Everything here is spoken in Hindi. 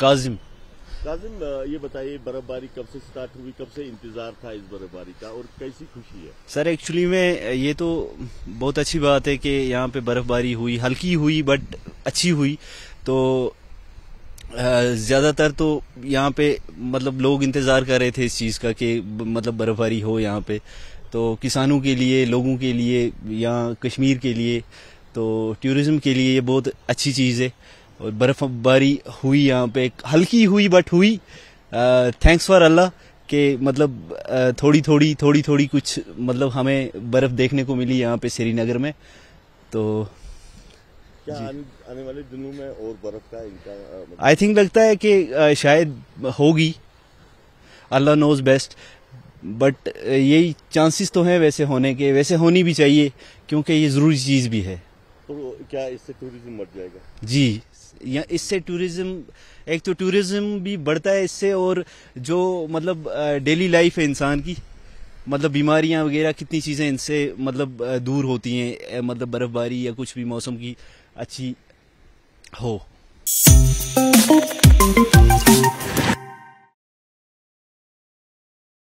काजिम काजिम ये बताइए बर्फबारी कब से स्टार्ट हुई कब से इंतजार था इस बर्फबारी का और कैसी खुशी है सर एक्चुअली में ये तो बहुत अच्छी बात है कि यहाँ पे बर्फबारी हुई हल्की हुई बट अच्छी हुई तो ज्यादातर तो यहाँ पे मतलब लोग इंतजार कर रहे थे इस चीज का कि मतलब बर्फबारी हो यहाँ पे तो किसानों के लिए लोगों के लिए यहाँ कश्मीर के लिए तो टूरिज्म के लिए ये बहुत अच्छी चीज़ है और बर्फबारी हुई यहाँ पे हल्की हुई बट हुई थैंक्स फॉर अल्लाह के मतलब थोड़ी थोड़ी थोड़ी थोड़ी कुछ मतलब हमें बर्फ देखने को मिली यहाँ पे श्रीनगर में तो आने वाले दिनों में और बर्फ का आई थिंक मतलब लगता है कि शायद होगी अल्लाह नोज बेस्ट बट यही चांसेस तो हैं वैसे होने के वैसे होनी भी चाहिए क्योंकि ये ज़रूरी चीज़ भी है क्या इससे टूरिज्म बढ़ जाएगा जी या इससे टूरिज्म एक तो टूरिज्म भी बढ़ता है इससे और जो मतलब डेली लाइफ है इंसान की मतलब बीमारियां वगैरह कितनी चीज़ें इनसे मतलब दूर होती हैं मतलब बर्फबारी या कुछ भी मौसम की अच्छी हो